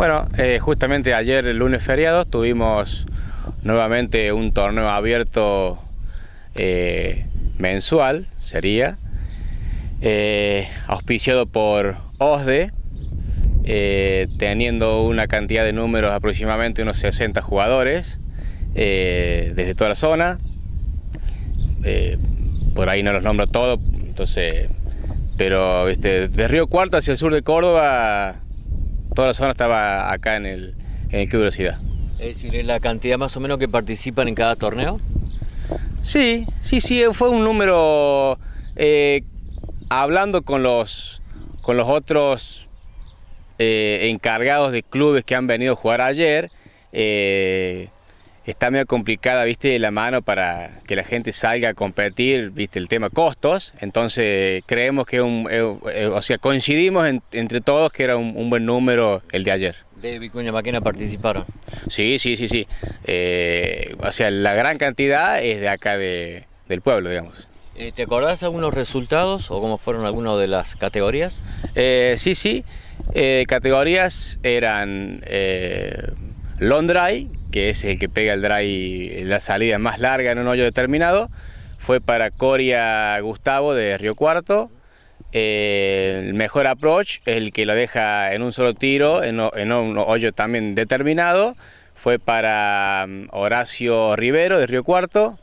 Bueno, eh, justamente ayer, el lunes feriado, tuvimos nuevamente un torneo abierto eh, mensual, sería, eh, auspiciado por OSDE, teniendo una cantidad de números aproximadamente unos 60 jugadores desde toda la zona. por ahí no los nombro todos, entonces, pero desde de Río Cuarto hacia el sur de Córdoba toda la zona estaba acá en el, en el Club Velocidad. Es decir, la cantidad más o menos que participan en cada torneo? Sí, sí, sí, eh, fue un número, eh, hablando con los, con los otros eh, encargados de clubes que han venido a jugar ayer, está medio complicada, viste, la mano para que la gente salga a competir, viste, el tema costos. Entonces creemos que, un, eh, eh, o sea, coincidimos entre todos que era un, buen número el de ayer. ¿De Vicuña Maquena participaron? Sí, sí, sí, sí. Eh, o sea, la gran cantidad es de acá de, del pueblo, digamos. ¿Te acordás algunos resultados o cómo fueron algunas de las categorías? sí, sí. categorías eran ...Londray que es el que pega el drive, la salida más larga en un hoyo determinado, fue para Coria Gustavo de Río Cuarto. Eh, el mejor approach, el que lo deja en un solo tiro, en, un hoyo también determinado, fue para mm, Horacio Rivero de Río Cuarto.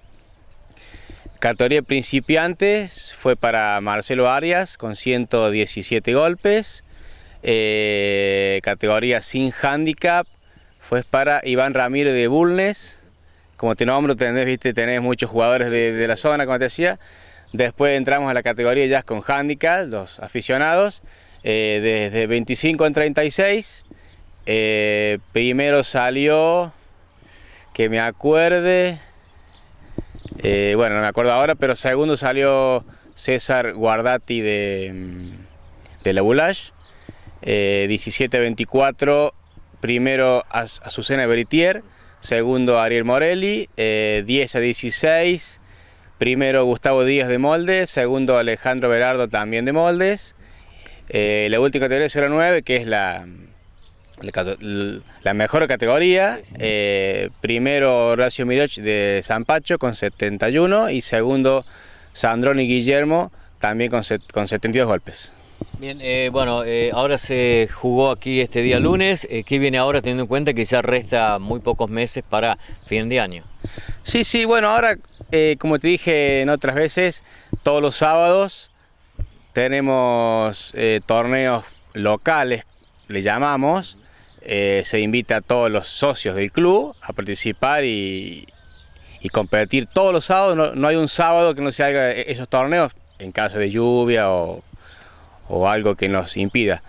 Categoría principiantes fue para Marcelo Arias con 117 golpes. Eh, categoría sin handicap fue para Iván Ramírez de Bulnes. Como te nombro, tenés, viste, tenés muchos jugadores de, la zona, como te decía. Después entramos a la categoría ya con handicap, los aficionados, eh, desde 25 en 36. Eh, primero salió, que me acuerde, eh, bueno, no me acuerdo ahora, pero segundo salió César Guardati de, mm, de la Boulage. 17-24 primero a Azucena Beritier, segundo Ariel Morelli, 10 eh, a 16, primero Gustavo Díaz de Moldes, segundo Alejandro Berardo también de Moldes, eh, la última categoría 09 que es la, la, mejor categoría, eh, primero Horacio Miroch de San Pacho con 71 y segundo Sandrón y Guillermo también con 72 golpes. Bien, eh, bueno, eh, ahora se jugó aquí este día lunes. Eh, ¿Qué viene ahora teniendo en cuenta que ya resta muy pocos meses para fin de año? Sí, sí, bueno, ahora, como te dije en otras veces, todos los sábados tenemos torneos locales, le llamamos. se invita a todos los socios del club a participar y, competir todos los sábados. No, no hay un sábado que no se haga e-, esos torneos en caso de lluvia o o algo que nos impida.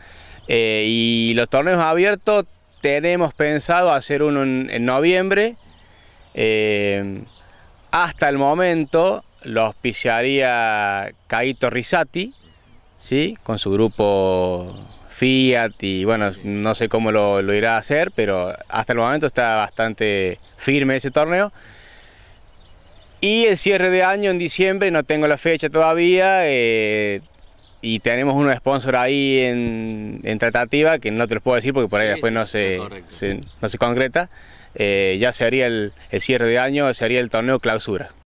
Eh, y los torneos abiertos tenemos pensado hacer uno en, noviembre. Eh, hasta el momento ...los auspiciaría Caito Risati, ¿sí? con su grupo Fiat y bueno, no sé cómo lo, irá a hacer, pero hasta el momento está bastante firme ese torneo. Y el cierre de año en diciembre, no tengo la fecha todavía, eh, y tenemos un sponsor ahí en, tratativa, que no te los puedo decir porque por ahí después no, se, no se concreta, eh, ya se haría el, el cierre de año, se haría el torneo clausura.